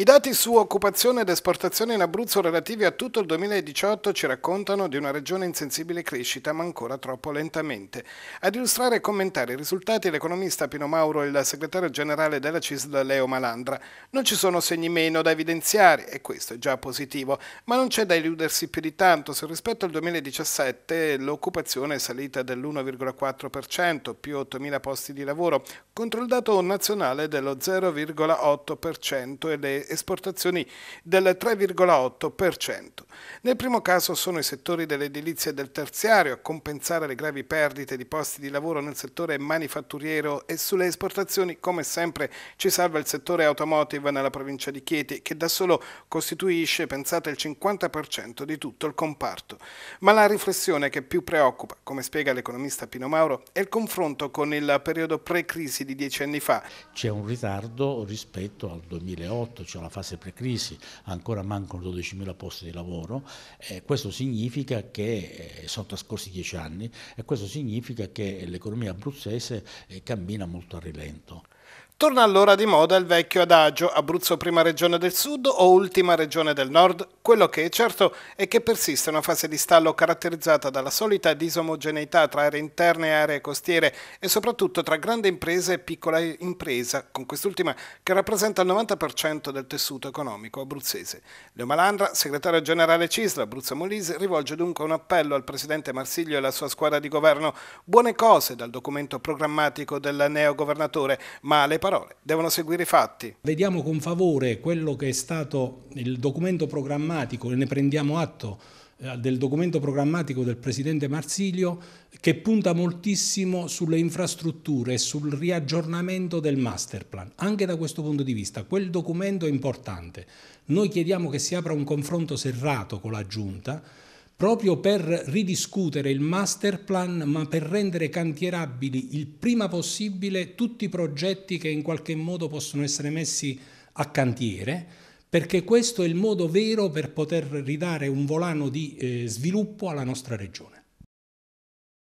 I dati su occupazione ed esportazione in Abruzzo relativi a tutto il 2018 ci raccontano di una regione in sensibile crescita ma ancora troppo lentamente. Ad illustrare e commentare i risultati l'economista Pino Mauro e il segretario generale della CISL Leo Malandra. Non ci sono segni meno da evidenziare e questo è già positivo, ma non c'è da illudersi più di tanto se rispetto al 2017 l'occupazione è salita dell'1,4%, più 8.000 posti di lavoro, contro il dato nazionale dello 0,8% e le esportazioni del 3,8%. Nel primo caso sono i settori dell'edilizia e del terziario a compensare le gravi perdite di posti di lavoro nel settore manifatturiero e sulle esportazioni, come sempre, ci salva il settore automotive nella provincia di Chieti, che da solo costituisce, pensate, il 50% di tutto il comparto. Ma la riflessione che più preoccupa, come spiega l'economista Pino Mauro, è il confronto con il periodo pre-crisi di dieci anni fa. C'è un ritardo rispetto al 2008, cioè la fase pre-crisi, ancora mancano 12.000 posti di lavoro, eh, questo significa che eh, sono trascorsi 10 anni e questo significa che l'economia abruzzese eh, cammina molto a rilento. Torna allora di moda il vecchio adagio Abruzzo prima regione del sud o ultima regione del nord. Quello che è certo è che persiste una fase di stallo caratterizzata dalla solita disomogeneità tra aree interne e aree costiere e soprattutto tra grande impresa e piccola impresa, con quest'ultima che rappresenta il 90% del tessuto economico abruzzese. Leo Malandra, segretario generale Cisla Abruzzo Molise, rivolge dunque un appello al presidente Marsiglio e alla sua squadra di governo. Buone cose dal documento programmatico del neo governatore, ma le parole parole, devono seguire i fatti. Vediamo con favore quello che è stato il documento programmatico, ne prendiamo atto eh, del documento programmatico del Presidente Marsilio che punta moltissimo sulle infrastrutture e sul riaggiornamento del master plan. Anche da questo punto di vista quel documento è importante. Noi chiediamo che si apra un confronto serrato con la Giunta proprio per ridiscutere il master plan, ma per rendere cantierabili il prima possibile tutti i progetti che in qualche modo possono essere messi a cantiere, perché questo è il modo vero per poter ridare un volano di eh, sviluppo alla nostra regione.